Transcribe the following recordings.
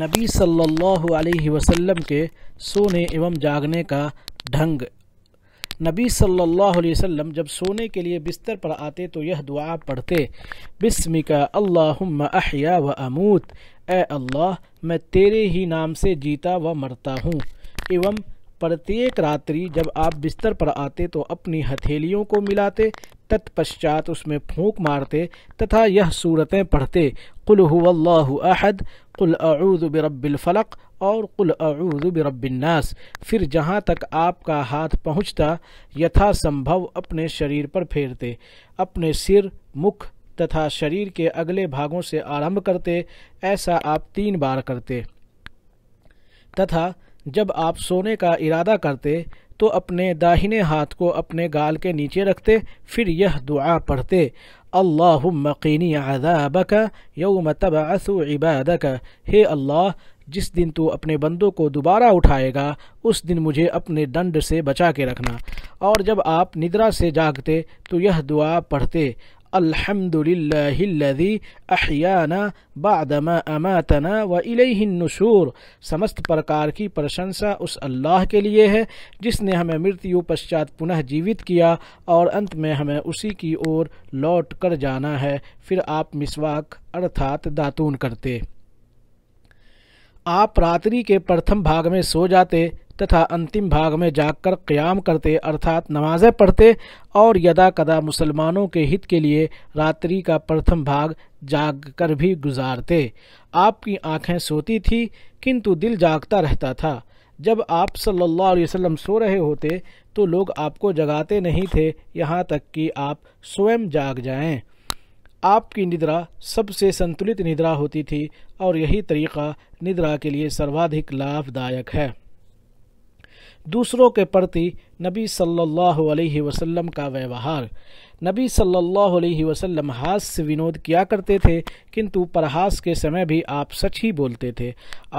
नबी सल्लल्लाहु अलैहि वसल्लम के सोने एवं जागने का ढंग नबी सल्लल्लाहु अलैहि वसल्लम जब सोने के लिए बिस्तर पर आते तो यह दुआ पढ़ते बिस्मिका अल्लाहुम्मा अहया व अमूत ए अल्लाह मैं तेरे ही नाम से जीता व मरता हूँ एवं प्रत्येक रात्रि जब आप बिस्तर पर आते तो अपनी हथेलियों को मिलाते तत्पश्चात उसमें फूंक मारते तथा यह सूरतें पढ़ते कुल अहद कुल बिरब्बिल फलक और कुल अऊद फिर जहाँ तक आपका हाथ पहुँचता संभव अपने शरीर पर फेरते अपने सिर मुख तथा शरीर के अगले भागों से आरंभ करते ऐसा आप तीन बार करते तथा जब आप सोने का इरादा करते तो अपने दाहिने हाथ को अपने गाल के नीचे रखते फिर यह दुआ पढ़ते अल्लाह मकीनी आदाबक यौम तबासु इबादक हे अल्लाह जिस दिन तू अपने बंदों को दोबारा उठाएगा उस दिन मुझे अपने दंड से बचा के रखना और जब आप निद्रा से जागते तो यह दुआ पढ़ते अल्हम्दुलिल्लाहिल्लज़ी अहयाना बादमा اماتنا व النشور समस्त प्रकार की प्रशंसा उस अल्लाह के लिए है जिसने हमें मृत्यु पश्चात पुनः जीवित किया और अंत में हमें उसी की ओर लौट कर जाना है फिर आप मिसवाक अर्थात दातून करते आप रात्रि के प्रथम भाग में सो जाते तथा अंतिम भाग में जाकर क़याम करते अर्थात नमाज़ें पढ़ते और यदा कदा मुसलमानों के हित के लिए रात्रि का प्रथम भाग जाग कर भी गुजारते आपकी आंखें सोती थी किंतु दिल जागता रहता था जब आप सल्लल्लाहु अलैहि वसल्लम सो रहे होते तो लोग आपको जगाते नहीं थे यहाँ तक कि आप स्वयं जाग जाएं आपकी निद्रा सबसे संतुलित निद्रा होती थी और यही तरीका निद्रा के लिए सर्वाधिक लाभदायक है दूसरों के प्रति नबी सल्लल्लाहु अलैहि वसल्लम का व्यवहार नबी सल्लल्लाहु अलैहि वसल्लम हास से विनोद किया करते थे किंतु परहास के समय भी आप सच ही बोलते थे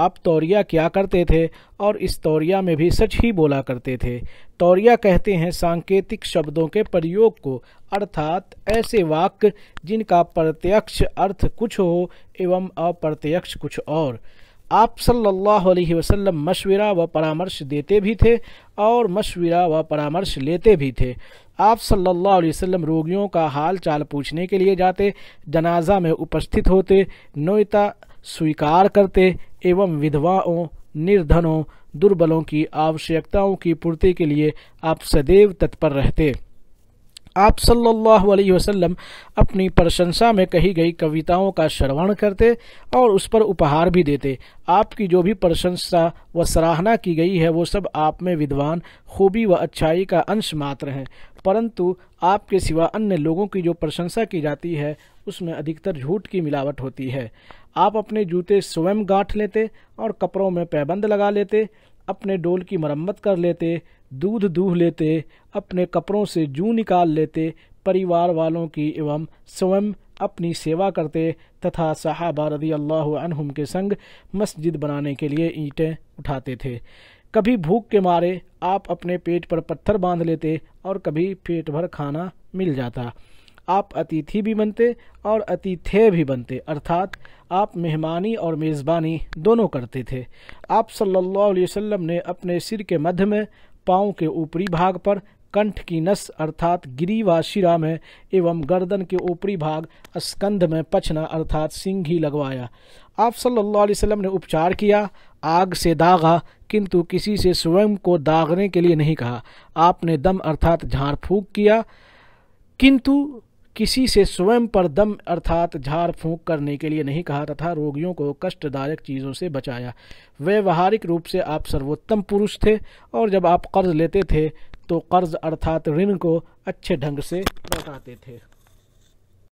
आप तौरिया क्या करते थे और इस तौरिया में भी सच ही बोला करते थे तौरिया कहते हैं सांकेतिक शब्दों के प्रयोग को अर्थात ऐसे वाक्य जिनका प्रत्यक्ष अर्थ कुछ हो एवं अप्रत्यक्ष कुछ और आप सल्लल्लाहु अलैहि वसल्लम मशवरा व परामर्श देते भी थे और मशवरा व परामर्श लेते भी थे आप सल्लल्लाहु अलैहि वसल्लम रोगियों का हाल चाल पूछने के लिए जाते जनाजा में उपस्थित होते नोयता स्वीकार करते एवं विधवाओं निर्धनों दुर्बलों की आवश्यकताओं की पूर्ति के लिए आप सदैव तत्पर रहते आप सल्लल्लाहु अलैहि वसल्लम अपनी प्रशंसा में कही गई कविताओं का श्रवण करते और उस पर उपहार भी देते आपकी जो भी प्रशंसा व सराहना की गई है वो सब आप में विद्वान खूबी व अच्छाई का अंश मात्र है परंतु आपके सिवा अन्य लोगों की जो प्रशंसा की जाती है उसमें अधिकतर झूठ की मिलावट होती है आप अपने जूते स्वयं गांठ लेते और कपड़ों में पैबंद लगा लेते अपने डोल की मरम्मत कर लेते दूध दूह लेते अपने कपड़ों से जू निकाल लेते परिवार वालों की एवं स्वयं अपनी सेवा करते तथा साहबा रदी अल्लाह के संग मस्जिद बनाने के लिए ईंटें उठाते थे कभी भूख के मारे आप अपने पेट पर पत्थर बांध लेते और कभी पेट भर खाना मिल जाता आप अतिथि भी बनते और अतिथे भी बनते अर्थात आप मेहमानी और मेज़बानी दोनों करते थे आप सल्लल्लाहु अलैहि वसल्लम ने अपने सिर के मध्य में पाँव के ऊपरी भाग पर कंठ की नस अर्थात गिरी व शिरा में एवं गर्दन के ऊपरी भाग स्कंध में पछना अर्थात सिंघी लगवाया आप सल्लल्लाहु अलैहि वसल्लम ने उपचार किया आग से दागा किंतु किसी से स्वयं को दागने के लिए नहीं कहा आपने दम अर्थात झाड़ फूँक किया किंतु किसी से स्वयं पर दम अर्थात झाड़ फूंक करने के लिए नहीं कहा तथा रोगियों को कष्टदायक चीज़ों से बचाया व्यवहारिक रूप से आप सर्वोत्तम पुरुष थे और जब आप कर्ज लेते थे तो कर्ज अर्थात ऋण को अच्छे ढंग से लौटाते थे